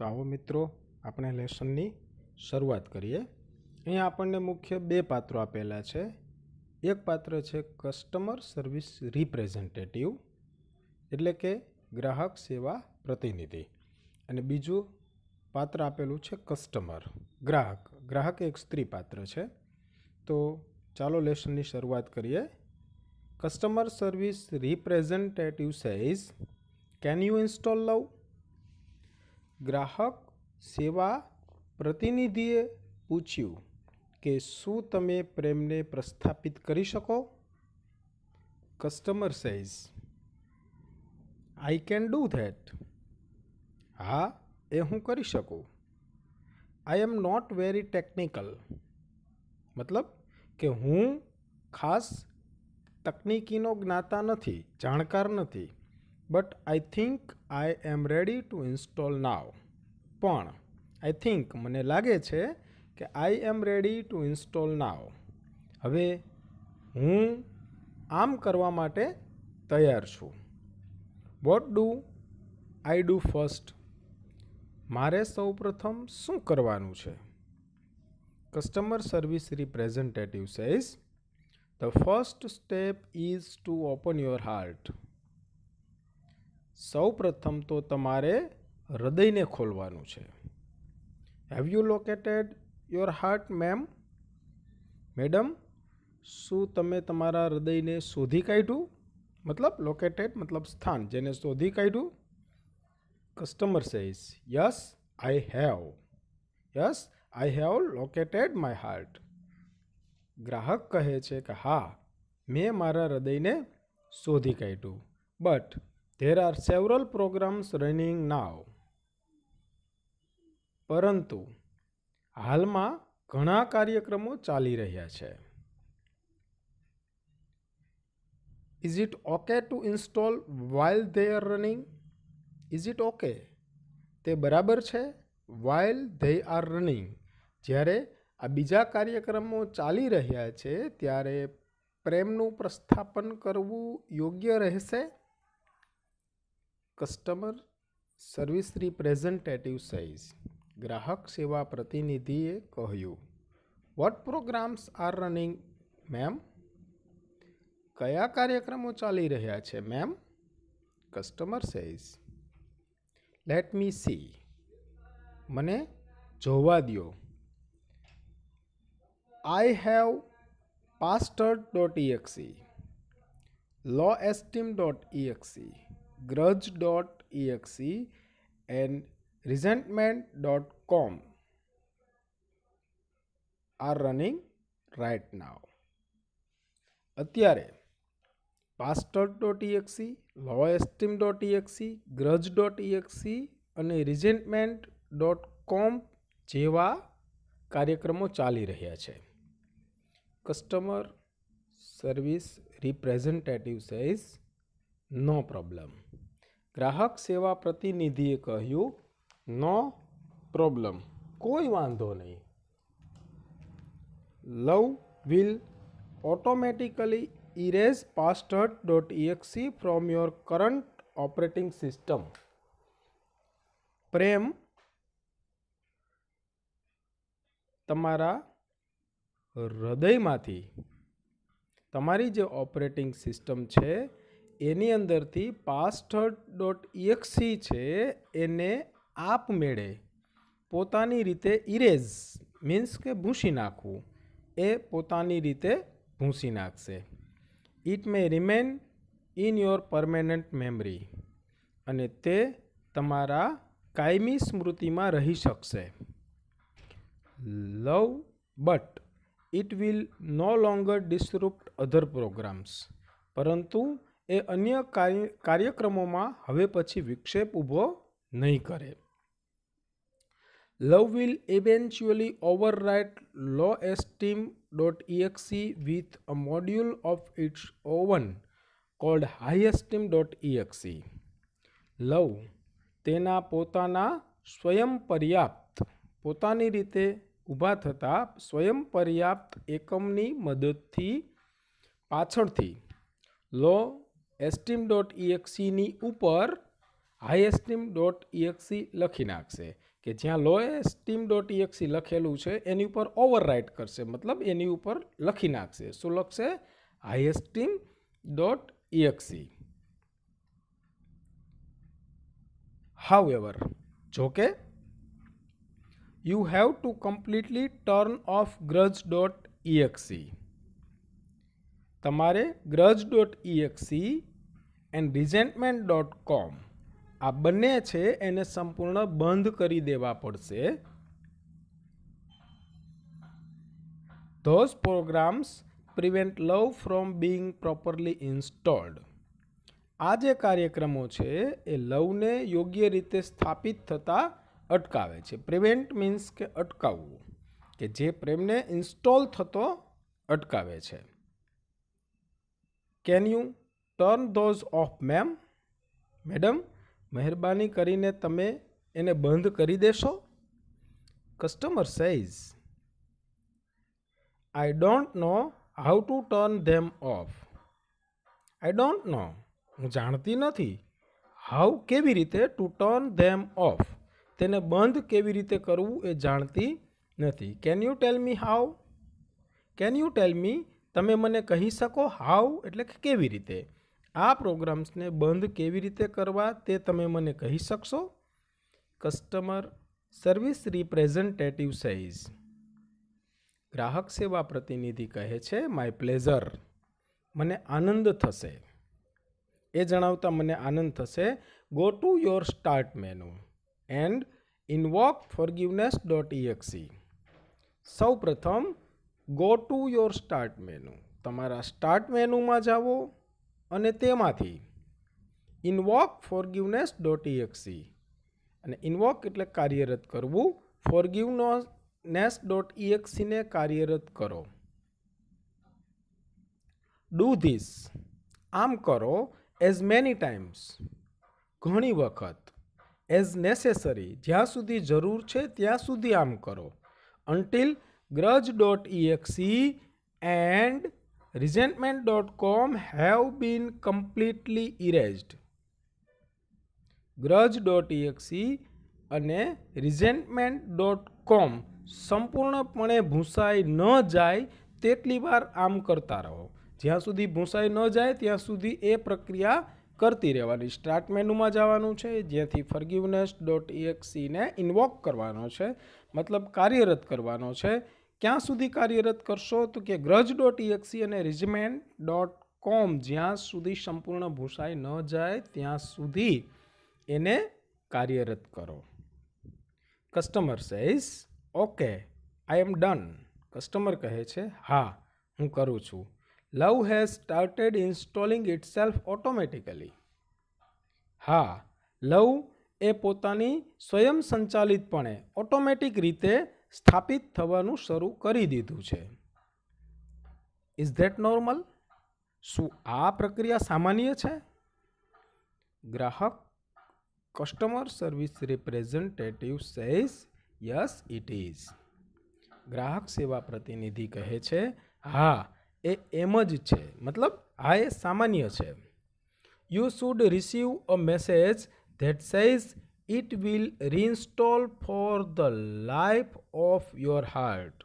તો આવો મિત્રો આપણે લેસનની શરૂઆત કરીએ અહીંયા આપણને મુખ્ય બે પાત્રો આપેલા છે એક પાત્ર છે કસ્ટમર સર્વિસ રિપ્રેઝેન્ટેટિવ એટલે કે ગ્રાહક સેવા પ્રતિનિધિ અને બીજું પાત્ર આપેલું છે કસ્ટમર ગ્રાહક ગ્રાહક એક સ્ત્રી પાત્ર છે તો ચાલો લેશનની શરૂઆત કરીએ customer service representative says can you install love ગ્રાહક સેવા પ્રતિનિધિએ પૂછ્યું કે શું તમે પ્રેમને પ્રસ્થાપિત કરી શકો customer says I can do that હા એ હું કરી શકું I am not very technical મતલબ કે હું ખાસ તકનિકીનો જ્ઞાતા નથી જાણકાર નથી but I think I am ready to install now પણ આઈ થિંક મને લાગે છે કે I am ready to install now હવે હું આમ કરવા માટે તૈયાર છું what do I do first મારે સૌપ્રથમ શું કરવાનું છે customer service representative says the first step is to open your heart સૌપ્રથમ તો તમારે હૃદયને ખોલવાનું છે have you located your heart ma'am madam શું તમે તમારા હૃદયને શોધી કાઢ્યું મતલબ લોકેટેડ મતલબ સ્થાન જેને શોધી કાઢ્યું customer says yes I have yes I have located my heart ગ્રાહક કહે છે કે હા મેં મારા હૃદયને શોધી કાઢ્યું but There are several programs running now. પરંતુ હાલમાં ઘણા કાર્યક્રમો ચાલી રહ્યા છે is it okay to install while they are running is it okay તે બરાબર છે વાઇલ ધે આર રનિંગ જ્યારે આ બીજા કાર્યક્રમો ચાલી રહ્યા છે ત્યારે પ્રેમનું પ્રસ્થાપન કરવું યોગ્ય રહેશે કસ્ટમર સર્વિસ રિપ્રેઝન્ટેટિવ સાઇઝ ગ્રાહક સેવા પ્રતિનિધિએ કહ્યું what programs are running ma'am કયા કાર્યક્રમો ચાલી રહ્યા છે ma'am customer says let me see મને જોવા દો I have pasthurt dot exe low esteem dot exe grudge.exe and resentment.com are running right now અત્યારે pastor.exe law esteem.exe grudge.exe અને resentment.com જેવા કાર્યક્રમો ચાલી રહ્યા છે customer service representative says no problem ગ્રાહક સેવા પ્રતિનિધિએ કહ્યું નો પ્રોબ્લેમ કોઈ વાંધો નહીં love will automatically erase pasthurt dot exe from your current operating system પ્રેમ તમારા હૃદયમાંથી તમારી જે ઓપરેટિંગ સિસ્ટમ છે એની અંદરથી પાસ્ટડ ડોટ ઇએક્સી છે એને આપમેળે પોતાની રીતે ઇરેઝ મીન્સ કે ભૂંસી નાખવું એ પોતાની રીતે ભૂંસી નાખશે it may remain in your permanent memory અને તે તમારા કાયમી સ્મૃતિમાં રહી શકશે love but it will no longer disrupt other programs પરંતુ એ અન્ય કાર્યક્રમોમાં હવે પછી વિક્ષેપ ઊભો નહીં કરે love will eventually overwrite low esteem dot exe with a module of its own called esteem dot exe love તેના પોતાના સ્વયં પર્યાપ્ત પોતાની રીતે ઊભા થતા સ્વયં પર્યાપ્ત એકમની મદદથી પાછળથી લો esteem.exe ની ઉપર highestim.exe લખી નાખશે કે જ્યાં lowestim.exe લખેલું છે એની ઉપર ઓવરરાઇટ કરશે મતલબ એની ઉપર લખી નાખશે તો લખશે highestim.exe હાઉએવર જો કે you have to completely turn off grudge.exe તમારા grudge.exe એન્ડ રિઝેન્ટમેન્ટ ડોટ કોમ આ બંને છે એને સંપૂર્ણ બંધ કરી દેવા પડશે those programs prevent love from being properly installed આ જે કાર્યક્રમો છે એ લવને યોગ્ય રીતે સ્થાપિત થતાં અટકાવે છે પ્રિવેન્ટ મીન્સ કે અટકાવવું કે જે પ્રેમને ઇન્સ્ટોલ થતો અટકાવે છે can you turn those off ma'am madam મહેરબાની કરીને તમે એને બંધ કરી દેશો customer says I don't know how to turn them off I don't know હું જાણતી નથી હાઉ કેવી રીતે ટુ ટર્ન ધેમ ઓફ તેને બંધ કેવી રીતે કરવું એ જાણતી નથી can you tell me how can you tell me તમે મને કહી શકો હાઉ એટલે કે કેવી રીતે આ પ્રોગ્રામ્સને બંધ કેવી રીતે કરવા તે તમે મને કહી શકશો કસ્ટમર સર્વિસ રિપ્રેઝન્ટેટિવ સાઇઝ ગ્રાહક સેવા પ્રતિનિધિ કહે છે માય પ્લેઝર મને આનંદ થશે એ જણાવતા મને આનંદ થશે go to your start menu and invoke forgiveness dot EXE સૌ પ્રથમ go to your start menu તમારા સ્ટાર્ટ મેનુમાં જાઓ અને તેમાંથી ઇનવોક ફોરગીવનેસ ડોટ ઇએક્સી અને ઇનવોક એટલે કાર્યરત કરવું ફોરગીવનો નેસ ડોટ ઇએક્સીને કાર્યરત કરો ડૂ ધીસ આમ કરો એઝ મેની ટાઈમ્સ ઘણી વખત એઝ નેસેસરી જ્યાં સુધી જરૂર છે ત્યાં સુધી આમ કરો until grudge dot EXE and resentment dot com have been completely erased grudge dot exe અને રિઝેન્ટમેન્ટ ડોટ કોમ સંપૂર્ણપણે ભૂંસાઈ ન જાય તેટલી વાર આમ કરતા રહો જ્યાં સુધી ભૂંસાઈ ન જાય ત્યાં સુધી એ પ્રક્રિયા કરતી રહેવાની સ્ટાર્ટ મેનુમાં જવાનું છે જ્યાંથી ફર્ગ્યુનેસ ડોટ ઇએક્સીને ઇન્વોક કરવાનો છે મતલબ કાર્યરત કરવાનો છે ક્યાં સુધી કાર્યરત કરશો તો કે ગ્રજ ડોટ ઇએક્સી અને રિજમેન્ટ ડોટ કોમ જ્યાં સુધી સંપૂર્ણ ભૂસાઈ ન જાય ત્યાં સુધી એને કાર્યરત કરો customer says okay I am done customer કહે છે હા હું કરું છું love has started installing itself automatically હા લવ એ પોતાની સ્વયં સંચાલિતપણે ઓટોમેટિક રીતે સ્થાપિત થવાનું શરૂ કરી દીધું છે ઇઝ ધેટ નોર્મલ શું આ પ્રક્રિયા સામાન્ય છે ગ્રાહક customer service representative says yes it is ગ્રાહક સેવા પ્રતિનિધિ કહે છે હા એ એમ જ છે મતલબ હા એ સામાન્ય છે you should receive a message that says it will reinstall for the life of your heart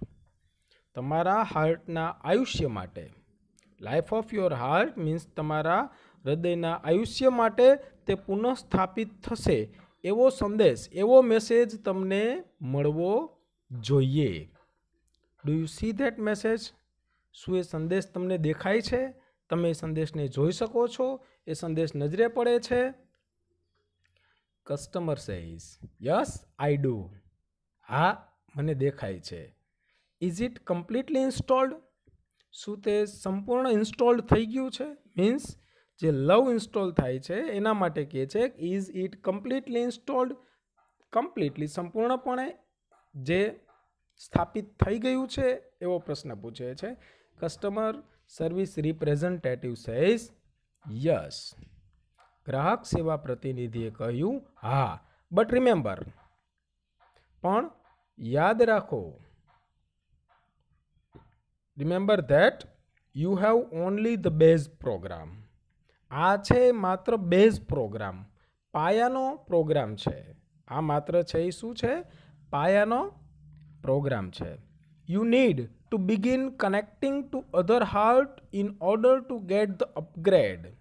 તમારા હાર્ટના આયુષ્ય માટે life of your heart means તમારા હૃદયના આયુષ્ય માટે તે પુનઃસ્થાપિત થશે એવો સંદેશ એવો મેસેજ તમને મળવો જોઈએ do you see that message શું એ સંદેશ તમને દેખાય છે તમે એ સંદેશને જોઈ શકો છો એ સંદેશ નજરે પડે છે customer says yes I do હા મને દેખાય છે ઇઝ ઇટ કમ્પ્લીટલી ઇન્સ્ટોલ્ડ શું તે સંપૂર્ણ ઇન્સ્ટોલ્ડ થઈ ગયું છે મીન્સ જે લવ ઇન્સ્ટોલ થાય છે એના માટે કહે છે is it completely installed completely સંપૂર્ણપણે જે સ્થાપિત થઈ ગયું છે એવો પ્રશ્ન પૂછે છે customer service representative says yes ગ્રાહક સેવા પ્રતિનિધિએ કહ્યું હા બટ રિમેમ્બર પણ યાદ રાખો remember that you have only the base program આ છે માત્ર બેઝ પ્રોગ્રામ પાયાનો પ્રોગ્રામ છે આ માત્ર છે એ શું છે પાયાનો પ્રોગ્રામ છે you need to begin connecting to other heart in order to get the upgrade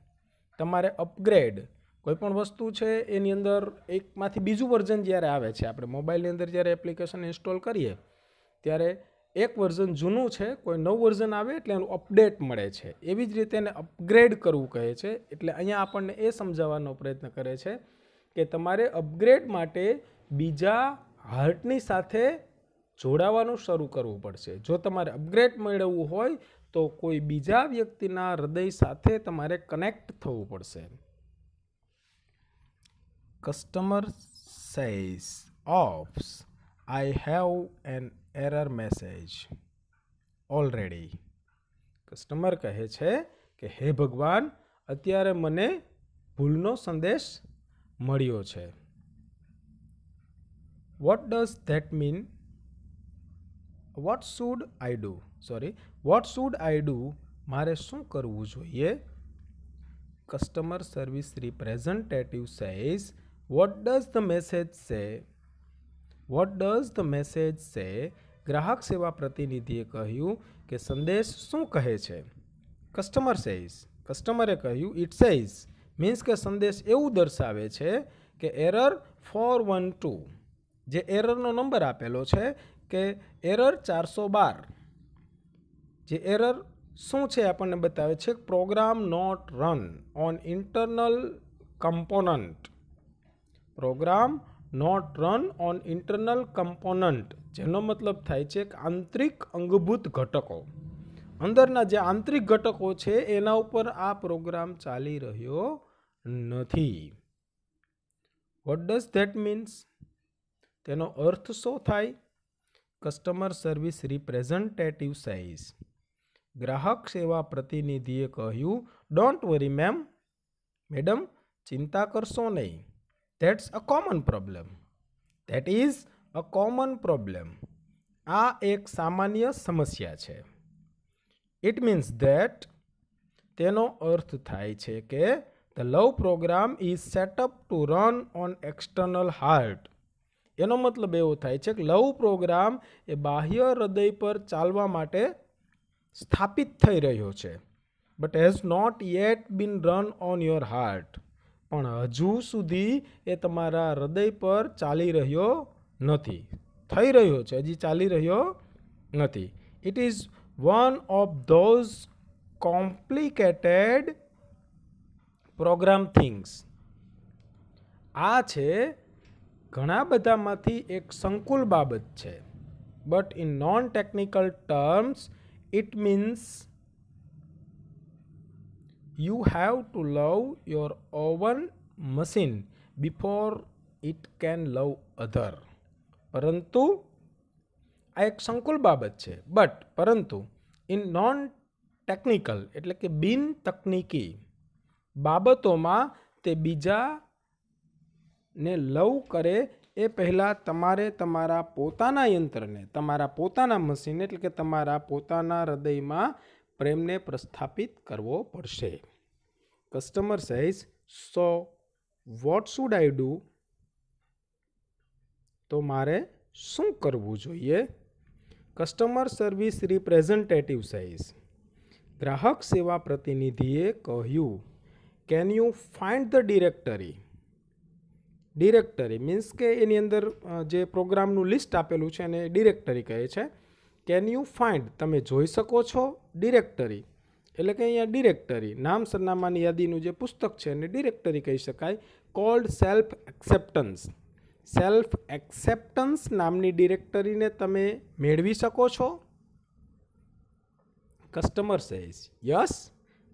તમારે અપગ્રેડ કોઈપણ વસ્તુ છે એની અંદર એકમાંથી બીજું વર્ઝન જ્યારે આવે છે આપણે મોબાઈલની અંદર જ્યારે એપ્લિકેશન ઇન્સ્ટોલ કરીએ ત્યારે એક વર્ઝન જૂનું છે કોઈ નવું વર્ઝન આવે એટલે એનું અપડેટ મળે છે એવી જ રીતે એને અપગ્રેડ કરવું કહે છે એટલે અહીંયા આપણને એ સમજાવવાનો પ્રયત્ન કરે છે કે તમારે અપગ્રેડ માટે બીજા હાર્ટની સાથે જોડાવાનું શરૂ કરવું પડશે જો તમારે અપગ્રેડ મેળવવું હોય તો કોઈ બીજા વ્યક્તિના હૃદય સાથે તમારે કનેક્ટ થવું પડશે customer says oops I have an error message already customer કહે છે કે હે ભગવાન અત્યારે મને ભૂલનો સંદેશ મળ્યો છે what does that mean what should I do sorry what should I do મારે શું કરવું જોઈએ customer service representative says what does the message say what does the message say ગ્રાહક સેવા પ્રતિનિધિએ કહ્યું કે સંદેશ શું કહે છે કસ્ટમર સેઝ કસ્ટમરે કહ્યું ઇટ સેઝ મીન્સ કે સંદેશ એવું દર્શાવે છે કે એરર ફોર વન ટુ જે એરરનો નંબર આપેલો છે કે એરર ચારસો બાર જે એરર શું છે આપણને બતાવે છે program not run on internal component program not run on internal component જેનો મતલબ થાય છે કે આંતરિક અંગભૂત ઘટકો અંદરના જે આંતરિક ઘટકો છે એના ઉપર આ પ્રોગ્રામ ચાલી રહ્યો નથી વોટ ડઝ ધેટ મીન્સ તેનો અર્થ શું થાય કસ્ટમર સર્વિસ રિપ્રેઝન્ટેટિવ સાઇઝ ગ્રાહક સેવા પ્રતિનિધિએ કહ્યું ડોન્ટ વરી મેમ મેડમ ચિંતા કરશો નહીં that's a common problem that is a common problem આ એક સામાન્ય સમસ્યા છે ઇટ મીન્સ ધેટ તેનો અર્થ થાય છે કે the love program is setup to run on external heart એનો મતલબ એવો થાય છે કે લવ પ્રોગ્રામ એ બાહ્ય હૃદય પર ચાલવા માટે સ્થાપિત થઈ રહ્યો છે but has not yet been run on your heart પણ હજુ સુધી એ તમારા હૃદય પર ચાલી રહ્યો નથી થઈ રહ્યો છે હજી ચાલી રહ્યો નથી it is one of those complicated program things આ છે ઘણા બધામાંથી એક સંકુલ બાબત છે but in non technical terms it means you have to love your own machine before it can love other પરંતુ આ એક સંકુલ બાબત છે બટ પરંતુ ઇન નોન ટેકનિકલ એટલે કે બિન તકનિકી બાબતોમાં તે બીજા ને લવ કરે એ પહેલાં તમારે તમારા પોતાના યંત્રને તમારા પોતાના મશીન એટલે કે તમારા પોતાના હૃદયમાં પ્રેમને પ્રસ્થાપિત કરવો પડશે customer says so what should I do તો મારે શું કરવું જોઈએ કસ્ટમર સર્વિસ રિપ્રેઝન્ટેટિવ સાઇઝ ગ્રાહક સેવા પ્રતિનિધિએ કહ્યું can you find the directory directory means કે એની અંદર જે પ્રોગ્રામનું લિસ્ટ આપેલું છે એને ડિરેક્ટરી કહે છે કેન યુ ફાઇન્ડ તમે જોઈ શકો છો ડિરેક્ટરી એટલે કે અહીંયા ડિરેક્ટરી નામ સરનામાની યાદીનું જે પુસ્તક છે એને ડિરેક્ટરી કહી શકાય called self acceptance self acceptance નામની ડિરેક્ટરીને તમે મેળવી શકો છો customer says yes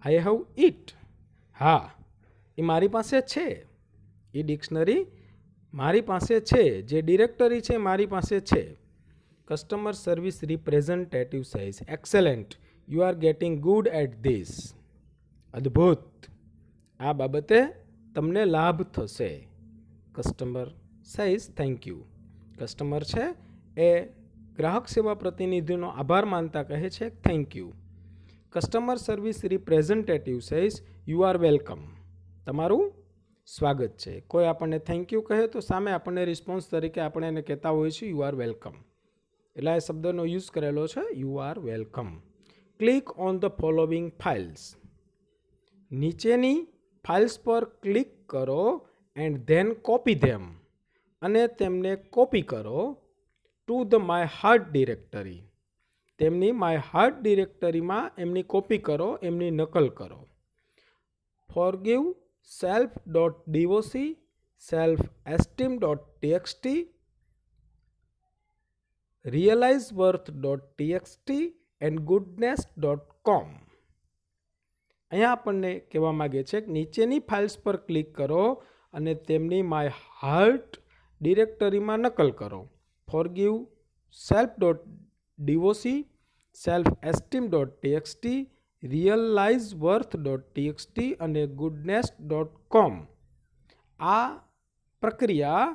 I have it હા એ મારી પાસે છે એ ડિક્શનરી મારી પાસે છે જે ડિરેક્ટરી છે મારી પાસે છે customer service representative says excellent you are getting good at this અદ્ભુત આ બાબતે તમને લાભ થશે customer says thank you customer છે એ ગ્રાહક સેવા પ્રતિનિધિનો આભાર માનતા કહે છે thank you customer service representative says you are welcome તમારું સ્વાગત છે કોઈ આપણને થેન્ક યુ કહે તો સામે આપણને રિસ્પોન્સ તરીકે આપણે એને કહેતા હોઈએ છીએ યુ આર વેલકમ એટલે આ શબ્દનો યુઝ કરેલો છે you are welcome click on the following files નીચેની ફાઇલ્સ પર ક્લિક કરો એન્ડ ધેન કોપી ધેમ અને તેમને કોપી કરો to the my heart directory તેમની માય હાર્ટ ડિરેક્ટરીમાં એમની કોપી કરો એમની નકલ કરો forgive self self dot dot realize worth self.doc self and realizeworth.txt dot com અહીંયા આપણને કહેવા માગે છે કે નીચેની ફાઇલ્સ પર ક્લિક કરો અને તેમની માય હાર્ટ ડિરેક્ટરીમાં નકલ કરો forgive self dot DOC self esteem dot TXT realize worth dot TXT અને ગુડનેસ ડોટ કોમ આ પ્રક્રિયા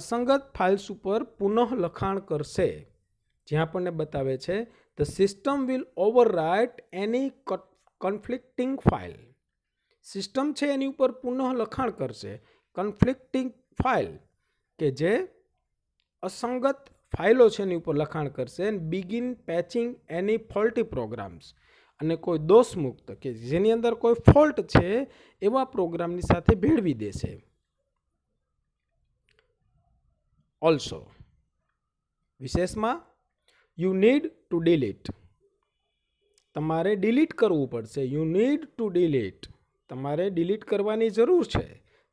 અસંગત ફાઇલ્સ ઉપર પુનઃ લખાણ કરશે જે આપણને બતાવે છે the system will overwrite any conflicting file system છે એની ઉપર પુનઃ લખાણ કરશે કન્ફ્લિક્ટિંગ ફાઇલ કે જે અસંગત ફાઇલો છે એની ઉપર લખાણ કરશે and begin patching any faulty programs અને કોઈ દોષમુક્ત કે જેની અંદર કોઈ ફોલ્ટ છે એવા પ્રોગ્રામની સાથે ભેળવી દેશે ઓલ્સો વિશેષમાં યુ નીડ ટુ ડિલીટ તમારે ડિલીટ કરવું પડશે યુ નીડ ટુ ડિલીટ તમારે ડિલીટ કરવાની જરૂર છે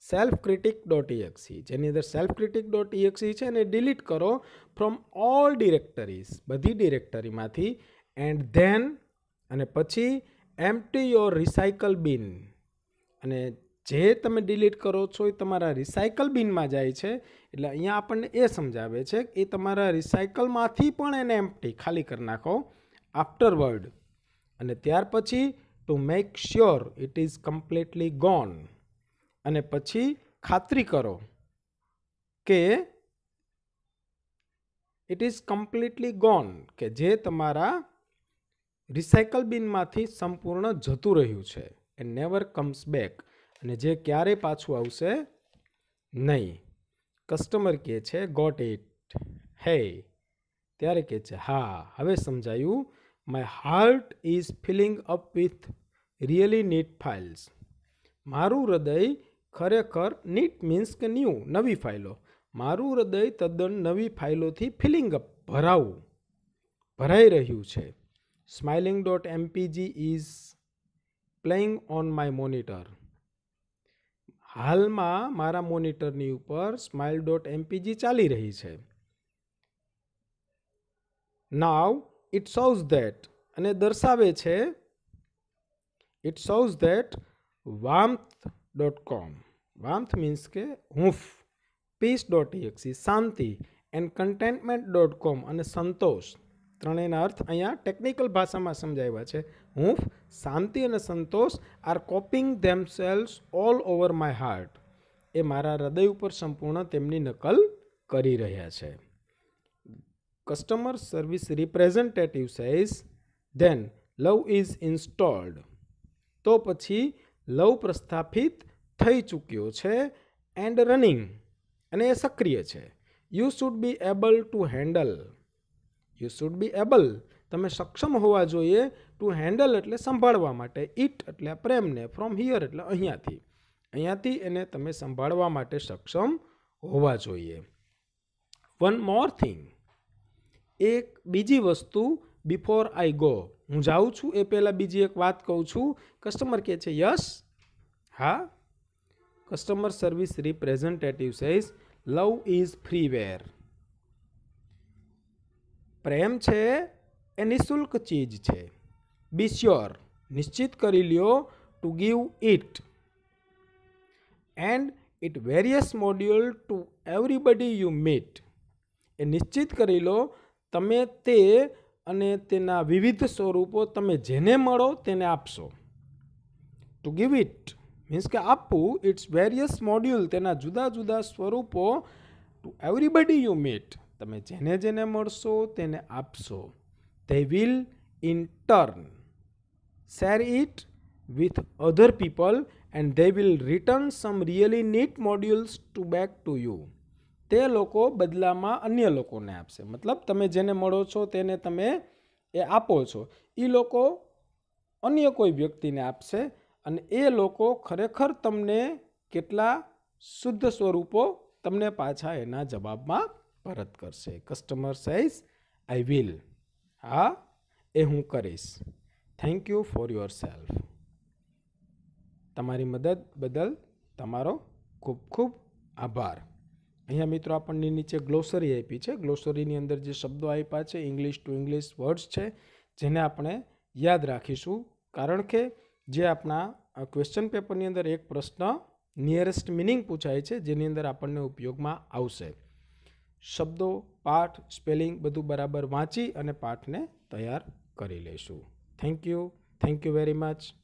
સેલ્ફ ક્રિટિક ડોટ ઇએક્સી જેની અંદર સેલ્ફ ક્રિટિક ડોટ ઇએક્સી છે એને ડિલીટ કરો ફ્રોમ ઓલ ડિરેક્ટરીઝ બધી ડિરેક્ટરીમાંથી એન્ડ ધેન અને પછી એમટી યોર રિસાયકલ બિન અને જે તમે ડિલીટ કરો છો એ તમારા રિસાયકલ બિનમાં જાય છે એટલે અહીંયા આપણને એ સમજાવે છે કે એ તમારા રિસાયકલમાંથી પણ એને એમ્પટી ખાલી કરી નાખો આફ્ટરવર્ડ અને ત્યાર પછી to make sure it is completely gone અને પછી ખાતરી કરો કે ઇટ ઇઝ કમ્પ્લીટલી ગોન કે જે તમારા રિસાયકલ બિનમાંથી સંપૂર્ણ જતું રહ્યું છે એ નેવર કમ્સ બેક અને જે ક્યારે પાછું આવશે નહીં કસ્ટમર કહે છે ગોટ ઇટ હે ત્યારે કહે છે હા હવે સમજાયું my heart is filling up with really neat files મારું હૃદય ખરેખર નીટ મીન્સ કે ન્યૂ નવી ફાઇલો મારું હૃદય તદ્દન નવી ફાઇલોથી ફિલિંગ અપ ભરાવું ભરાઈ રહ્યું છે smiling.mpg is playing on my monitor હાલમાં મારા મોનિટરની ઉપર સ્માઇલ ડોટ એમપીજી ચાલી રહી છે નાવ ઇટ સોઝ ધેટ અને દર્શાવે છે it shows that warmth dot com warmth means કે હુંફ પીસ ડોટ ઇએક્સી શાંતિ એન્ડ કન્ટેન્ટમેન્ટ ડોટ કોમ અને સંતોષ ત્રણેયના અર્થ અહીંયા ટેકનિકલ ભાષામાં સમજાવ્યા છે હૂંફ શાંતિ અને સંતોષ are copying themselves all over my heart એ મારા હૃદય ઉપર સંપૂર્ણ તેમની નકલ કરી રહ્યા છે customer service representative says then love is installed તો પછી લવ પ્રસ્થાપિત થઈ ચૂક્યો છે એન્ડ રનિંગ અને એ સક્રિય છે you should be able to handle you should be able તમે સક્ષમ હોવા જોઈએ ટુ હેન્ડલ એટલે સંભાળવા માટે ઇટ એટલે પ્રેમને ફ્રોમ હિયર એટલે અહીંયાથી અહીંયાથી એને તમે સંભાળવા માટે સક્ષમ હોવા જોઈએ વન મોર થિંગ એક બીજી વસ્તુ બિફોર આઈ ગો હું જાઉં છું એ પહેલાં બીજી એક વાત કહું છું કસ્ટમર કહે છે યસ હા customer service representative says love is freeware પ્રેમ છે એ નિઃશુલ્ક ચીજ છે બી શ્યોર નિશ્ચિત કરી લ્યો to give it and it various module to everybody you meet એ નિશ્ચિત કરી લો તમે તે અને તેના વિવિધ સ્વરૂપો તમે જેને મળો તેને આપશો ટુ ગીવ ઇટ મીન્સ કે આપવું ઇટ્સ વેરિયસ મોડ્યુલ તેના જુદા જુદા સ્વરૂપો ટુ એવરીબડી યુ મીટ તમે જેને જેને મળશો તેને આપશો they will in turn share it with other people and they will return some really neat modules to back to you તે લોકો બદલામાં અન્ય લોકોને આપશે મતલબ તમે જેને મળો છો તેને તમે એ આપો છો એ લોકો અન્ય કોઈ વ્યક્તિને આપશે અને એ લોકો ખરેખર તમને કેટલા શુદ્ધ સ્વરૂપો તમને પાછા એના જવાબમાં પરત કરશે કસ્ટમર સાઇઝ આઈ વિલ હા એ હું કરીશ thank you for your self તમારી મદદ બદલ તમારો ખૂબ ખૂબ આભાર અહીંયા મિત્રો આપણને નીચે ગ્લોસરી આપી છે ગ્લોસરીની અંદર જે શબ્દો આપ્યા છે ઇંગ્લિશ ટુ ઇંગ્લિશ વર્ડ્સ છે જેને આપણે યાદ રાખીશું કારણ કે જે આપણા ક્વેશ્ચન પેપરની અંદર એક પ્રશ્ન નિયરેસ્ટ મિનિંગ પૂછાય છે જેની અંદર આપણને ઉપયોગમાં આવશે શબ્દો પાઠ સ્પેલિંગ બધું બરાબર વાંચી અને પાઠને તૈયાર કરી લઈશું thank you thank you very much